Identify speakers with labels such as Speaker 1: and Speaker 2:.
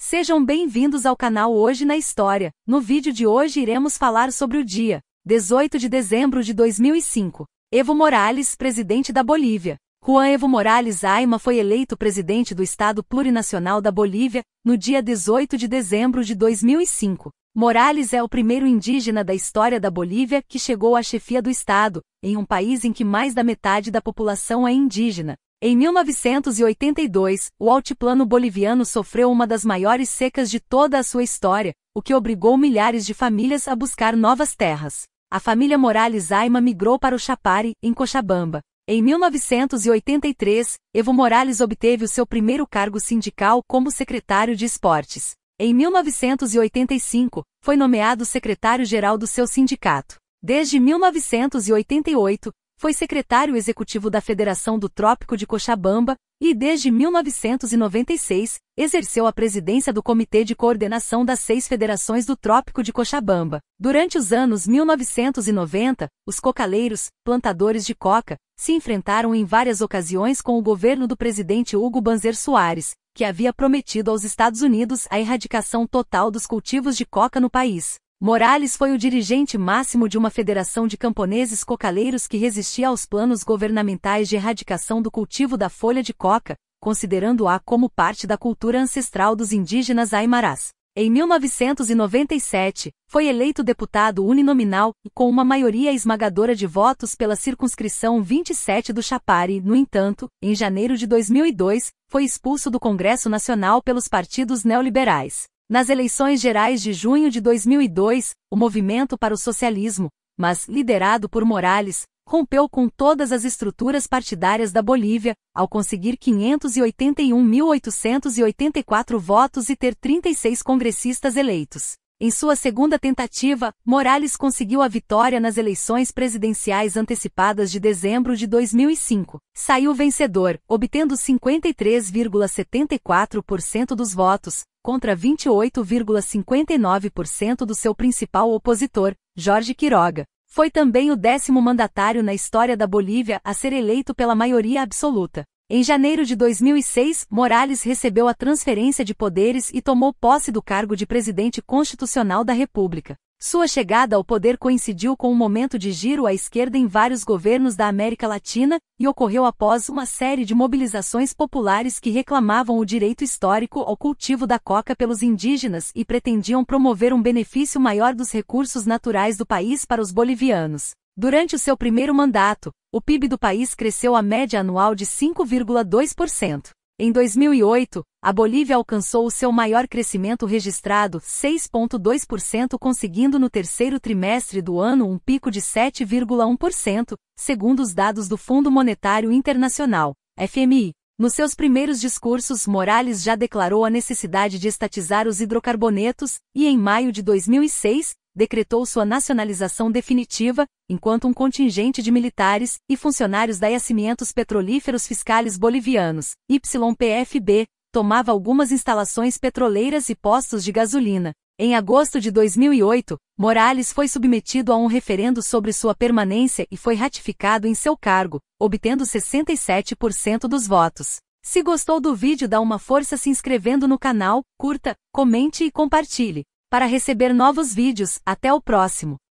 Speaker 1: Sejam bem-vindos ao canal Hoje na História. No vídeo de hoje iremos falar sobre o dia 18 de dezembro de 2005. Evo Morales, presidente da Bolívia. Juan Evo Morales Aima foi eleito presidente do Estado Plurinacional da Bolívia no dia 18 de dezembro de 2005. Morales é o primeiro indígena da história da Bolívia que chegou à chefia do Estado, em um país em que mais da metade da população é indígena, em 1982, o altiplano boliviano sofreu uma das maiores secas de toda a sua história, o que obrigou milhares de famílias a buscar novas terras. A família Morales Aima migrou para o Chapare, em Cochabamba. Em 1983, Evo Morales obteve o seu primeiro cargo sindical como secretário de esportes. Em 1985, foi nomeado secretário-geral do seu sindicato. Desde 1988, foi secretário executivo da Federação do Trópico de Cochabamba e, desde 1996, exerceu a presidência do Comitê de Coordenação das Seis Federações do Trópico de Cochabamba. Durante os anos 1990, os cocaleiros, plantadores de coca, se enfrentaram em várias ocasiões com o governo do presidente Hugo Banzer Soares, que havia prometido aos Estados Unidos a erradicação total dos cultivos de coca no país. Morales foi o dirigente máximo de uma federação de camponeses cocaleiros que resistia aos planos governamentais de erradicação do cultivo da folha de coca, considerando-a como parte da cultura ancestral dos indígenas aimarás. Em 1997, foi eleito deputado uninominal, com uma maioria esmagadora de votos pela circunscrição 27 do Chapare. No entanto, em janeiro de 2002, foi expulso do Congresso Nacional pelos partidos neoliberais. Nas eleições gerais de junho de 2002, o Movimento para o Socialismo, mas liderado por Morales, rompeu com todas as estruturas partidárias da Bolívia, ao conseguir 581.884 votos e ter 36 congressistas eleitos. Em sua segunda tentativa, Morales conseguiu a vitória nas eleições presidenciais antecipadas de dezembro de 2005. Saiu vencedor, obtendo 53,74% dos votos, contra 28,59% do seu principal opositor, Jorge Quiroga. Foi também o décimo mandatário na história da Bolívia a ser eleito pela maioria absoluta. Em janeiro de 2006, Morales recebeu a transferência de poderes e tomou posse do cargo de presidente constitucional da República. Sua chegada ao poder coincidiu com um momento de giro à esquerda em vários governos da América Latina e ocorreu após uma série de mobilizações populares que reclamavam o direito histórico ao cultivo da coca pelos indígenas e pretendiam promover um benefício maior dos recursos naturais do país para os bolivianos. Durante o seu primeiro mandato, o PIB do país cresceu a média anual de 5,2%. Em 2008, a Bolívia alcançou o seu maior crescimento registrado, 6,2%, conseguindo no terceiro trimestre do ano um pico de 7,1%, segundo os dados do Fundo Monetário Internacional, FMI. Nos seus primeiros discursos, Morales já declarou a necessidade de estatizar os hidrocarbonetos, e em maio de 2006, decretou sua nacionalização definitiva, enquanto um contingente de militares e funcionários da Yacimientos Petrolíferos Fiscais Bolivianos, YPFB, tomava algumas instalações petroleiras e postos de gasolina. Em agosto de 2008, Morales foi submetido a um referendo sobre sua permanência e foi ratificado em seu cargo, obtendo 67% dos votos. Se gostou do vídeo, dá uma força se inscrevendo no canal, curta, comente e compartilhe para receber novos vídeos. Até o próximo!